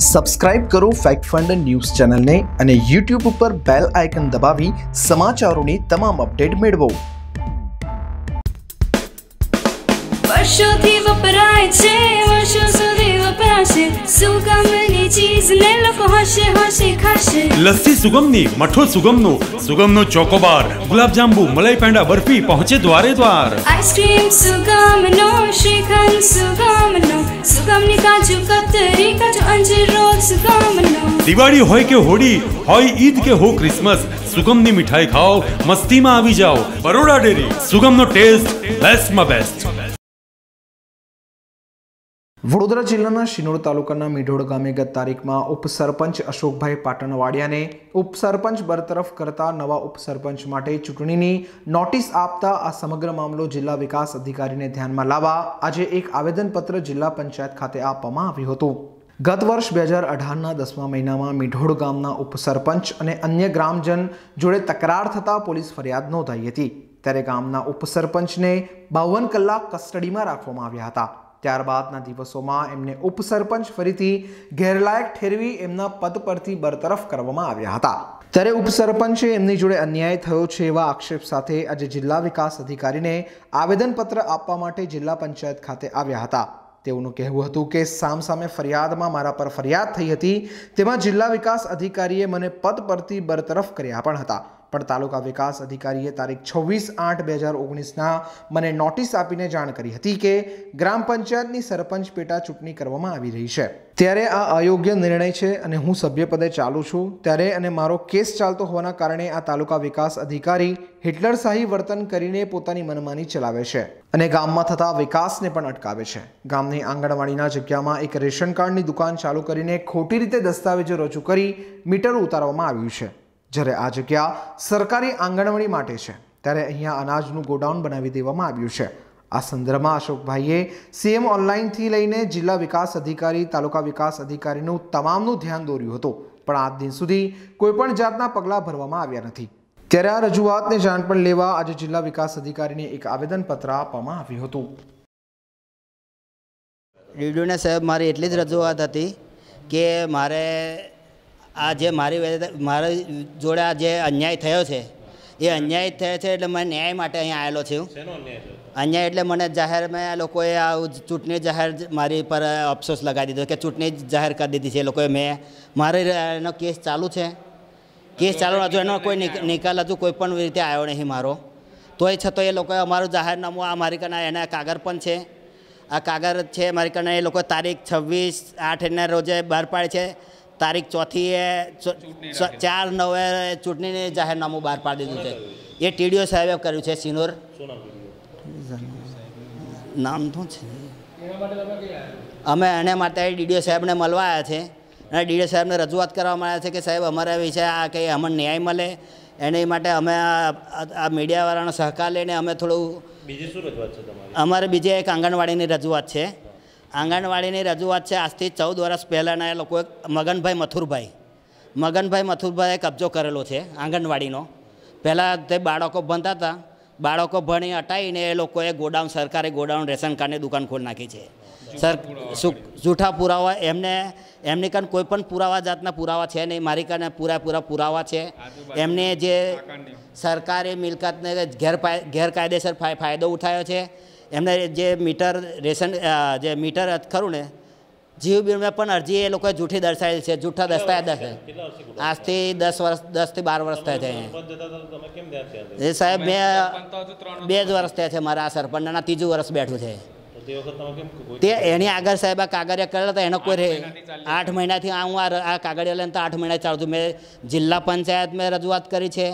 subscribe કરો fact fund news ચેનલને અને યુટ્યુબ ઉપર બેલ આઇકન દબાવી સમાચારોની તમામ અપડેટ મેળવો વર્ષોથી વપરાય છે વર્ષો સુધી વપરાશે સુગમની ચીજને લોકો હશે હશે ખાશે લસ્સી સુગમની મઠો સુગમનો સુગમનો ચોકોબાર ગુલાબજાંબુ મલાઈ પેંડા બરફી પહોંચે દ્વારે દ્વાર આઈસ્ક્રીમ સુગમનો શ્રીખંડ સુગમ દિવાળી હોય કે હોળી હોય ઈદ કે હો ક્રિસમસ સુગમની મીઠાઈ ખાઓ મસ્તીમાં આવી જાઓ બરોડા ડેરી સુગમનો ટેસ્ટ બેસ્ટમાં બેસ્ટ વડોદરા જિલ્લાના શિનોર તાલુકાના મીઢોડ ગામે ગત તારીખમાં ઉપસરપંચ અશોકભાઈ પાટણવાડિયાને ઉપસરપંચ બરતરફ કરતા નવા ઉપસરપંચ માટે ચૂંટણીની નોટિસ આપતા આ સમગ્ર મામલો જિલ્લા વિકાસ અધિકારીને ધ્યાનમાં લાવવા આજે એક આવેદનપત્ર જિલ્લા પંચાયત ખાતે આપવામાં આવ્યું હતું ગત વર્ષ બે હજાર અઢારના દસમા મહિનામાં મીઢોડ ગામના ઉપસરપંચ અને અન્ય ગ્રામજન જોડે તકરાર થતાં પોલીસ ફરિયાદ નોંધાઈ હતી ત્યારે ગામના ઉપસરપંચને બાવન કલાક કસ્ટડીમાં રાખવામાં આવ્યા હતા ત્યારબાદના દિવસોમાં એમને ઉપસરપંચ ફરીથી ગેરલાયક ઠેરવી એમના પદ પરથી બરતરફ કરવામાં આવ્યા હતા ત્યારે ઉપસરપંચે એમની જોડે અન્યાય થયો છે એવા આક્ષેપ સાથે આજે જિલ્લા વિકાસ અધિકારીને આવેદનપત્ર આપવા માટે જિલ્લા પંચાયત ખાતે આવ્યા હતા તેઓનું કહેવું હતું કે સામસામે ફરિયાદમાં મારા પર ફરિયાદ થઈ હતી તેમાં જિલ્લા વિકાસ અધિકારીએ મને પદ પરથી બરતરફ કર્યા પણ હતા પણ તાલુકા વિકાસ અધિકારીએ તારીખ છવ્વીસ આઠ બે હજાર ઓગણીસના મને નોટિસ આપીને જાણ કરી હતી કે ગ્રામ પંચાયતની સરપંચ પેટા ચૂંટણી કરવામાં આવી રહી છે ત્યારે આ અયોગ્ય નિર્ણય છે અને હું સભ્યપદે ચાલું છું ત્યારે અને મારો કેસ ચાલતો હોવાના કારણે આ તાલુકા વિકાસ અધિકારી હિટલરશાહી વર્તન કરીને પોતાની મનમાની ચલાવે છે અને ગામમાં થતા વિકાસને પણ અટકાવે છે ગામની આંગણવાડીના જગ્યામાં એક રેશન કાર્ડની દુકાન ચાલુ કરીને ખોટી રીતે દસ્તાવેજો રજૂ કરી મીટર ઉતારવામાં આવ્યું છે જ્યારે આ જગ્યા સરકારી આંગણવાડી માટે છે ત્યારે અહીંયા અનાજનું ગોડાઉન બનાવી દેવામાં આવ્યું છે આ સંદર્ભમાં અશોકભાઈએ સીએમ ઓનલાઈનથી લઈને જિલ્લા વિકાસ અધિકારી તાલુકા વિકાસ અધિકારીનું તમામનું ધ્યાન દોર્યું હતું પણ આજ દિન સુધી કોઈપણ જાતના પગલાં ભરવામાં આવ્યા નથી ત્યારે આ રજૂઆતને જાણ પણ લેવા આજે જિલ્લા વિકાસ અધિકારીને એક આવેદનપત્ર આપવામાં આવ્યું હતું ડીડીઓના સાહેબ મારી એટલી જ રજૂઆત હતી કે મારે આ જે મારી મારી જોડે આ જે અન્યાય થયો છે એ અન્યાય થયો છે એટલે મેં ન્યાય માટે અહીંયા આવેલો છું અન્યાય એટલે મને જાહેર મેં આ લોકોએ આ ચૂંટણી જાહેર મારી પર અફસોસ લગાવી દીધો કે ચૂંટણી જાહેર કરી દીધી છે એ લોકોએ મેં મારે એનો કેસ ચાલુ છે કેસ ચાલુ હજુ એનો કોઈ નિકાલ હજુ કોઈ પણ રીતે આવ્યો નહીં મારો તોય છતાં એ લોકોએ અમારું જાહેરનામું આ મારી કના એના કાગર પણ છે આ કાગર છે મારી કને એ લોકો તારીખ છવ્વીસ આઠ એના રોજે બહાર પાડે છે તારીખ ચોથીએ ચાર નવે ચૂંટણીને જાહેરનામું બહાર પાડી દીધું છે એ ટીડીઓ સાહેબે કર્યું છે સિનોર નામ તો છે અમે એને માટે ડીડીઓ સાહેબને મળવા આવ્યા છે અને ડીડીઓ સાહેબને રજૂઆત કરવામાં આવ્યા છે કે સાહેબ અમારા વિશે આ કંઈ અમને ન્યાય મળે એની માટે અમે આ મીડિયાવાળાનો સહકાર લઈને અમે થોડું બીજી શું રજૂઆત છે અમારે બીજી એક આંગણવાડીની રજૂઆત છે આંગણવાડીની રજૂઆત છે આજથી ચૌદ વર્ષ પહેલાંના એ લોકોએ મગનભાઈ મથુરભાઈ મગનભાઈ મથુરભાઈએ કબજો કરેલો છે આંગણવાડીનો પહેલાં તે બાળકો ભણતા હતા બાળકો ભણી હટાવીને એ લોકોએ ગોડાઉન સરકારે ગોડાઉન રેશન કાર્ડની દુકાન ખોલી નાખી છે સર જૂઠા પુરાવા એમને એમની કાન કોઈ પણ પુરાવા જાતના પુરાવા છે નહીં મારી કાને પૂરા પુરાવા છે એમને જે સરકારી મિલકતને ગેરકાયદેસર ફાયદો ઉઠાયો છે એમને જે મીટર રેશન જે મીટર ખરું ને જીવ બિલમાં પણ અરજી એ લોકોએ જૂઠી દર્શાવેલી છે જૂઠા દસ્તાવેજ દર્શાવે આજથી દસ વર્ષ દસથી બાર વર્ષ થયા છે એ સાહેબ મેં બે જ વર્ષ થયા છે મારા આ સરપંચના ત્રીજું વર્ષ બેઠું છે તે એની આગળ સાહેબ આ કાગળિયા કરેલા હતા એનો કોઈ રે આઠ મહિનાથી હું આ કાગળિયા લઈને તો આઠ મહિના ચાલતું મેં જિલ્લા પંચાયત મેં રજૂઆત કરી છે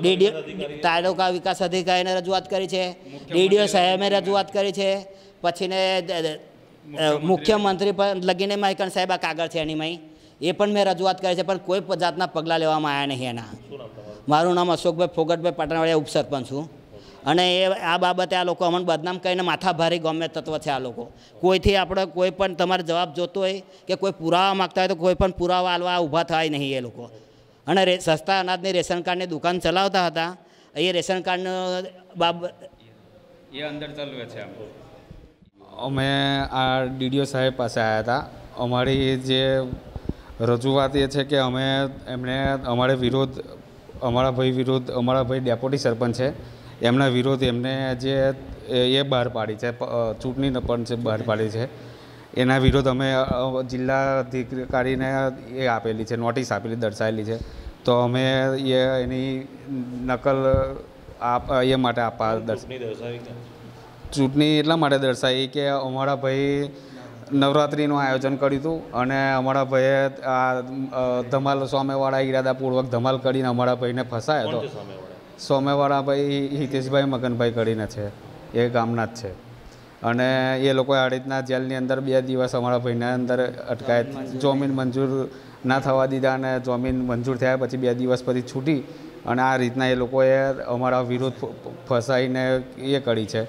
ડીડીઓ તાલુકા વિકાસ અધિકારીને રજૂઆત કરી છે ડીડીઓ સાહેબે રજૂઆત કરી છે પછીને મુખ્યમંત્રી પણ લગીને માહિકણ સાહેબ આ કાગળ છે એની માય એ પણ મેં રજૂઆત કરી છે પણ કોઈ જાતના પગલાં લેવામાં આવ્યા નહીં એના મારું નામ અશોકભાઈ ફોગટભાઈ પાટણવાડિયા ઉપસરપંચ છું અને એ આ બાબતે આ લોકો અમને બદનામ કરીને માથા ભારે ગમે તત્વ છે આ લોકો કોઈથી આપણે કોઈ પણ તમારે જવાબ જોતો હોય કે કોઈ પુરાવા માગતા હોય તો કોઈ પણ પુરાવા આલવા ઊભા થાય નહીં એ લોકો અને રે સસ્તા અનાજની રેશન કાર્ડની દુકાન ચલાવતા હતા એ રેશન કાર્ડનો બાબ એ અંદર ચાલુ છે અમે આ ડીડીઓ સાહેબ પાસે આવ્યા હતા અમારી જે રજૂઆત એ છે કે અમે એમણે અમારે વિરોધ અમારા ભાઈ વિરુદ્ધ અમારા ભાઈ ડેપોટી સરપંચ છે એમના વિરોધ એમને જે એ બહાર પાડી છે ચૂંટણીને પણ જે બહાર પાડી છે એના વિરોધ અમે જિલ્લા અધિકારીને એ આપેલી છે નોટિસ આપેલી દર્શાવેલી છે તો અમે એ એની નકલ આપ એ માટે આપવા દર્શાવી ચૂંટણી એટલા માટે દર્શાવી કે અમારા ભાઈ નવરાત્રિનું આયોજન કર્યું હતું અને અમારા ભાઈએ આ ધમાલ સામેવાળા ઈરાદાપૂર્વક ધમાલ કરીને અમારા ભાઈને ફસાયો હતો સોમેવાળા હિતેશભાઈ મગનભાઈ કરીને છે એ ગામના જ છે અને એ લોકોએ આ રીતના જેલની અંદર બે દિવસ અમારા ભાઈના અંદર અટકાયત જમીન મંજૂર ના થવા દીધા અને જમીન મંજૂર થયા પછી બે દિવસ પછી છૂટી અને આ રીતના એ લોકોએ અમારા વિરુદ્ધ ફસાઈને એ કરી છે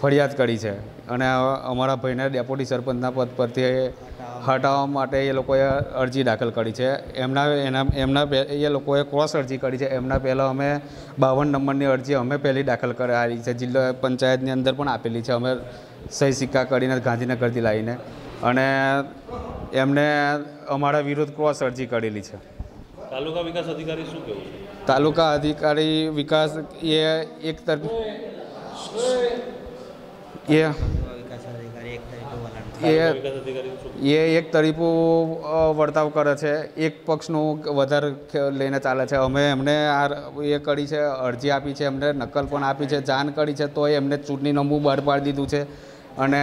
ફરિયાદ કરી છે અને અમારા ભાઈને ડેપ્યુટી સરપંચના પદ પરથી હટાવવા માટે એ લોકોએ અરજી દાખલ કરી છે એમના એના એમના એ લોકોએ ક્રોસ અરજી કરી છે એમના પહેલાં અમે બાવન નંબરની અરજી અમે પહેલી દાખલ કરાવી છે જિલ્લા પંચાયતની અંદર પણ આપેલી છે અમે સહી સિક્કા કરીને ગાંધીનગરથી લાવીને અને એમને અમારા વિરુદ્ધ ક્રોસ અરજી કરેલી છે તાલુકા વિકાસ અધિકારી શું કહેવું તાલુકા અધિકારી વિકાસ એ એક તરફ એ વિકાસ અધિકારી એક તરફ એ એ એક તરીપું વર્તાવ કરે છે એક પક્ષનું વધારે લઈને ચાલે છે અમે એમને આ એ કરી છે અરજી આપી છે એમને નકલ પણ આપી છે જાણ કરી છે તોય એમને ચૂંટણી બહાર પાડી દીધું છે અને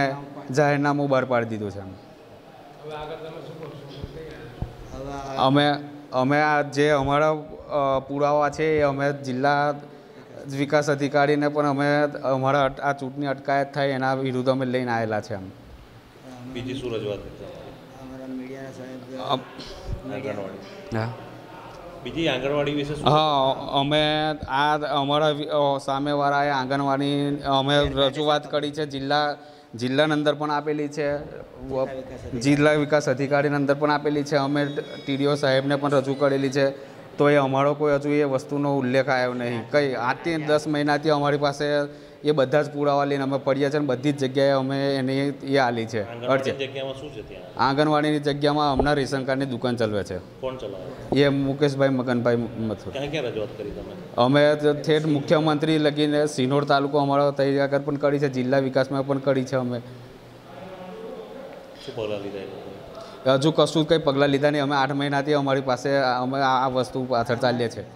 જાહેરનામું બહાર પાડી દીધું છે અમે અમે આ જે અમારા પુરાવા છે એ અમે જિલ્લા વિકાસ અધિકારીને પણ અમે અમારા આ ચૂંટણી અટકાયત થાય એના વિરુદ્ધ અમે લઈને આવેલા છે એમ બીજી સૂરજ વાત હા બીજી આંગણવાડી વિશે હા અમે આ અમારા સામેવાળાએ આંગણવાડી અમે રજૂઆત કરી છે જિલ્લા જિલ્લાની અંદર પણ આપેલી છે જિલ્લા વિકાસ અધિકારીની અંદર પણ આપેલી છે અમે ટીડીઓ સાહેબને પણ રજૂ કરેલી છે તો એ અમારો કોઈ હજુ એ વસ્તુનો ઉલ્લેખ આવ્યો નહીં કંઈ આઠથી દસ મહિનાથી અમારી પાસે એ બધા જ પુરાવા લઈને અમે પડ્યા છે અને બધી જ જગ્યાએ અમે એની એ આલી છે આંગણવાડીની જગ્યામાં હમણાં રેશન દુકાન ચલાવે છે એ મુકેશભાઈ મગનભાઈ મથુર અમે ઠેઠ મુખ્યમંત્રી લગીને સિનોર તાલુકો અમારો તૈયાર પણ કરી છે જિલ્લા વિકાસમાં પણ કરી છે અમે હજુ કશું કંઈ પગલાં લીધા નહીં અમે આઠ મહિનાથી અમારી પાસે અમે આ વસ્તુ પાછળ ચાલીએ છીએ